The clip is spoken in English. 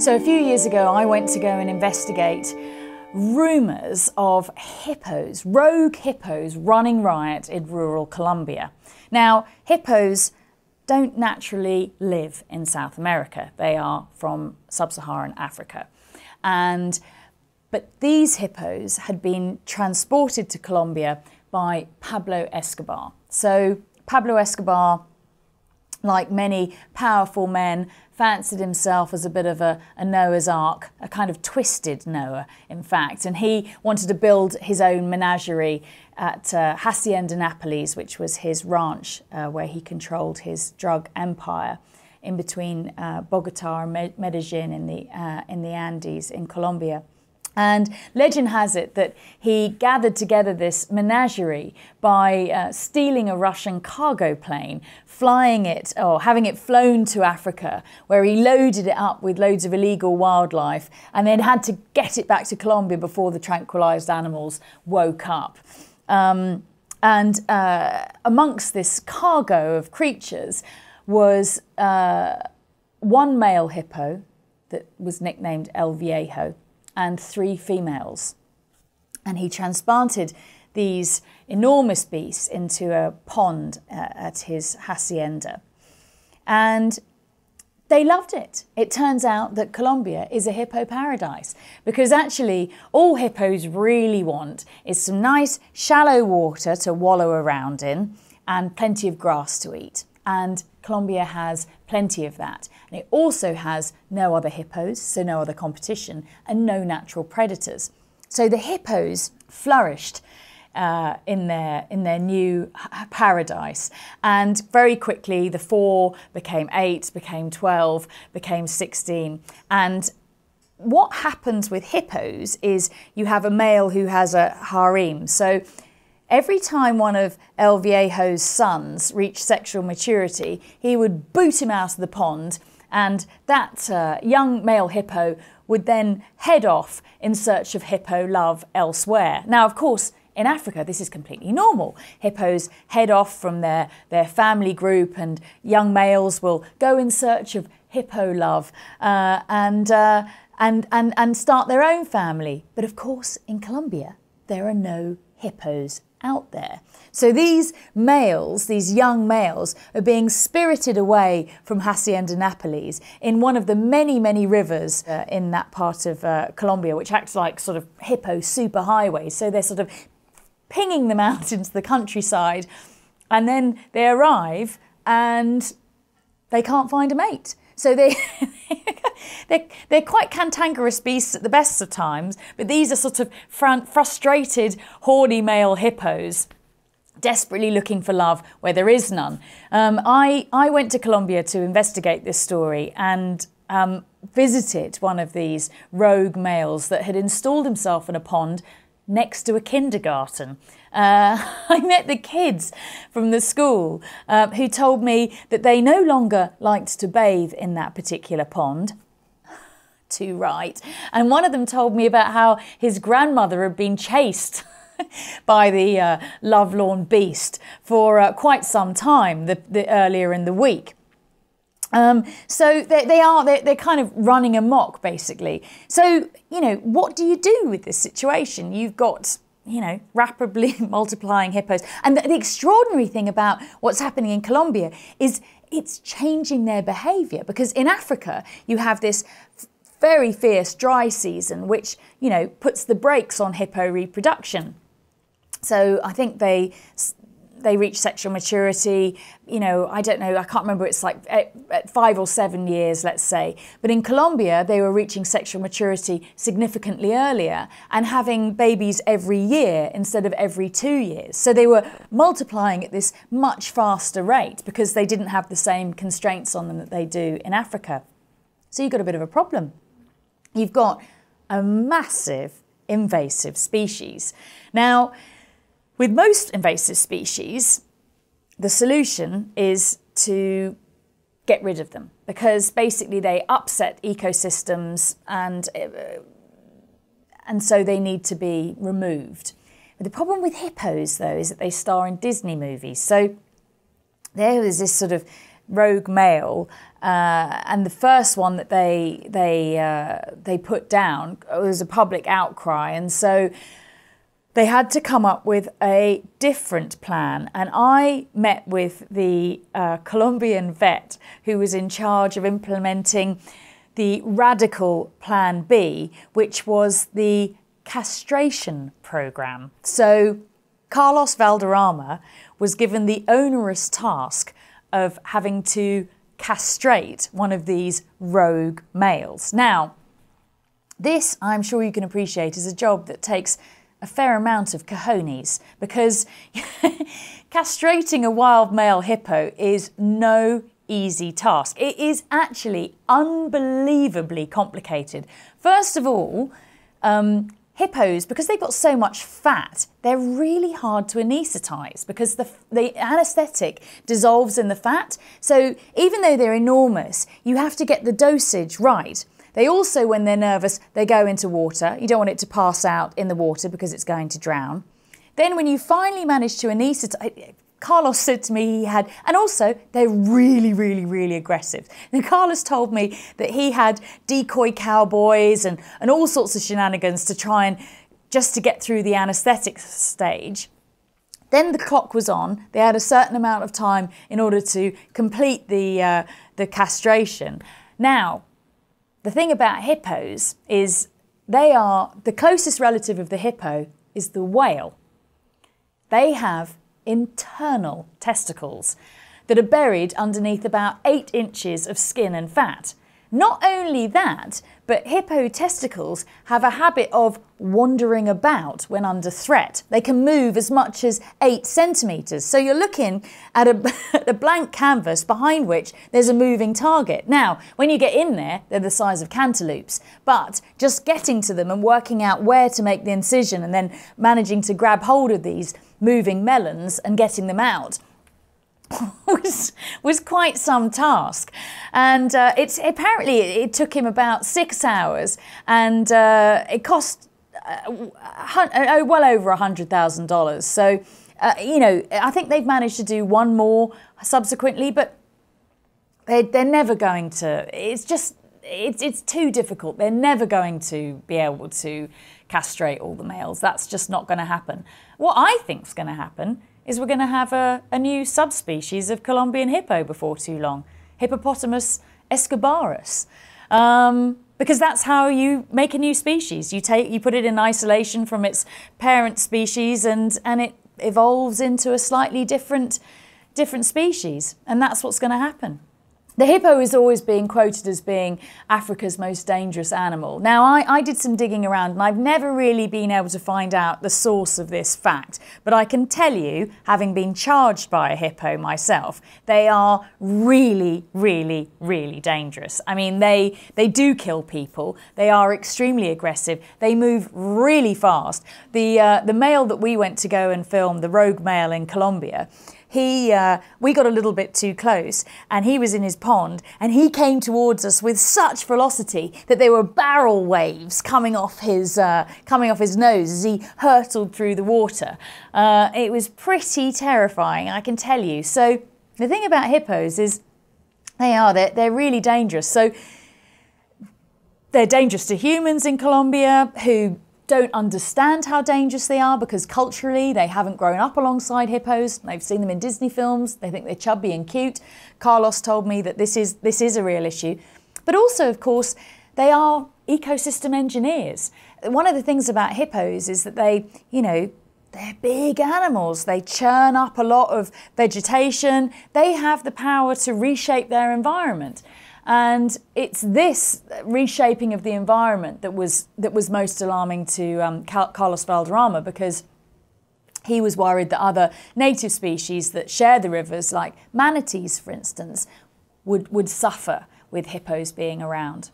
So a few years ago, I went to go and investigate rumours of hippos, rogue hippos, running riot in rural Colombia. Now, hippos don't naturally live in South America. They are from sub-Saharan Africa. And but these hippos had been transported to Colombia by Pablo Escobar. So Pablo Escobar like many powerful men, fancied himself as a bit of a, a, Noah's Ark, a kind of twisted Noah, in fact. And he wanted to build his own menagerie at uh, Hacienda Napolis, which was his ranch uh, where he controlled his drug empire in between uh, Bogota and Medellin in the, uh, in the Andes in Colombia. And legend has it that he gathered together this menagerie by uh, stealing a Russian cargo plane, flying it or having it flown to Africa, where he loaded it up with loads of illegal wildlife and then had to get it back to Colombia before the tranquilized animals woke up. Um, and uh, amongst this cargo of creatures was uh, one male hippo that was nicknamed El Viejo and three females. And he transplanted these enormous beasts into a pond uh, at his hacienda. And they loved it. It turns out that Colombia is a hippo paradise because actually all hippos really want is some nice shallow water to wallow around in and plenty of grass to eat. And Colombia has plenty of that. And it also has no other hippos, so no other competition, and no natural predators. So the hippos flourished uh, in their in their new paradise. And very quickly, the four became eight, became twelve, became sixteen, and. What happens with hippos is you have a male who has a harem. So Every time one of El Viejo's sons reached sexual maturity, he would boot him out of the pond, and that uh, young male hippo would then head off in search of hippo love elsewhere. Now, of course, in Africa, this is completely normal. Hippos head off from their, their family group, and young males will go in search of hippo love uh, and, uh, and, and, and start their own family. But of course, in Colombia, there are no hippos out there. So these males, these young males, are being spirited away from Hacienda Napolis in one of the many, many rivers uh, in that part of uh, Colombia, which acts like sort of hippo superhighways. So they're sort of pinging them out into the countryside, and then they arrive and they can't find a mate. So they they're, they're quite cantankerous beasts at the best of times, but these are sort of fr frustrated, horny male hippos desperately looking for love where there is none. Um, I, I went to Colombia to investigate this story and um, visited one of these rogue males that had installed himself in a pond next to a kindergarten. Uh, I met the kids from the school uh, who told me that they no longer liked to bathe in that particular pond. Too right. And one of them told me about how his grandmother had been chased. by the uh, lovelorn beast for uh, quite some time the, the, earlier in the week. Um, so they, they are they're, they're, kind of running amok basically. So you know what do you do with this situation? You've got you know rapidly multiplying hippos, and the, the extraordinary thing about what's happening in Colombia is it's changing their behaviour because in Africa you have this very fierce dry season, which you know puts the brakes on hippo reproduction. So I think they they reach sexual maturity. You know, I don't know, I can't remember, it's like at, eh, at eh, five or seven years, let's say. But in Colombia, they were reaching sexual maturity significantly earlier and having babies every year instead of every two years. So they were multiplying at this much faster rate because they didn't have the same constraints on them that they do in Africa. So you've got a bit of a problem. You've got a massive invasive species. Now, with most invasive species, the solution is to get rid of them because basically they upset ecosystems and, uh, and so they need to be removed. But the problem with hippos, though, is that they star in Disney movies. So there was this sort of rogue male, uh, and the first one that they they uh, they put down was a public outcry, and so they had to come up with a different plan. And I met with the uh, Colombian vet who was in charge of implementing the radical plan B, which was the castration program. So Carlos Valderrama was given the onerous task of having to castrate one of these rogue males. Now, this, I'm sure you can appreciate, is a job that takes a fair amount of cojones because castrating a wild male hippo is no easy task. It is actually unbelievably complicated. First of all, um, hippos, because they've got so much fat, they're really hard to anaesthetize because the, the anaesthetic dissolves in the fat. So even though they're enormous, you have to get the dosage right. They also, when they're nervous, they go into water. You don't want it to pass out in the water because it's going to drown. Then when you finally manage to anaesthetize, Carlos said to me he had, and also they're really, really, really aggressive. Now, Carlos told me that he had decoy cowboys and, and all sorts of shenanigans to try and just to get through the anaesthetic stage. Then the clock was on. They had a certain amount of time in order to complete the, uh, the castration. Now, the thing about hippos is they are, the closest relative of the hippo is the whale. They have internal testicles that are buried underneath about eight inches of skin and fat. Not only that, but hippo testicles have a habit of wandering about when under threat. They can move as much as eight centimetres. So you're looking at a, a, blank canvas behind which there's a moving target. Now, when you get in there, they're the size of cantaloupes, but just getting to them and working out where to make the incision and then managing to grab hold of these moving melons and getting them out was, was quite some task. And uh, it's, apparently it, took him about six hours and uh, it cost uh, uh oh, well over $100,000. So, uh, you know, I think they've managed to do one more subsequently, but they're, they're never going to. It's just, it's, it's too difficult. They're never going to be able to castrate all the males. That's just not going to happen. What I think's going to happen is we're going to have a, a new subspecies of Colombian hippo before too long, Hippopotamus escobarus. Um, because that's how you make a new species. You take, you put it in isolation from its parent species, and and it evolves into a slightly different, different species, and that's what's going to happen. The hippo is always being quoted as being Africa's most dangerous animal. Now, I, I, did some digging around and I've never really been able to find out the source of this fact, but I can tell you, having been charged by a hippo myself, they are really, really, really dangerous. I mean, they, they do kill people, they are extremely aggressive, they move really fast. The, uh, the male that we went to go and film, the rogue male in Colombia, he uh, we got a little bit too close, and he was in his pond, and he came towards us with such velocity that there were barrel waves coming off his uh, coming off his nose as he hurtled through the water. Uh, it was pretty terrifying, I can tell you. So the thing about hippos is they are they're, they're really dangerous. So they're dangerous to humans in Colombia who don't understand how dangerous they are because culturally they haven't grown up alongside hippos. They've seen them in Disney films. They think they're chubby and cute. Carlos told me that this is, this is a real issue. But also, of course, they are ecosystem engineers. One of the things about hippos is that they, you know, they're big animals. They churn up a lot of vegetation. They have the power to reshape their environment. And it's this reshaping of the environment that was, that was most alarming to um, Carlos Valderrama because he was worried that other native species that share the rivers, like manatees, for instance, would, would suffer with hippos being around.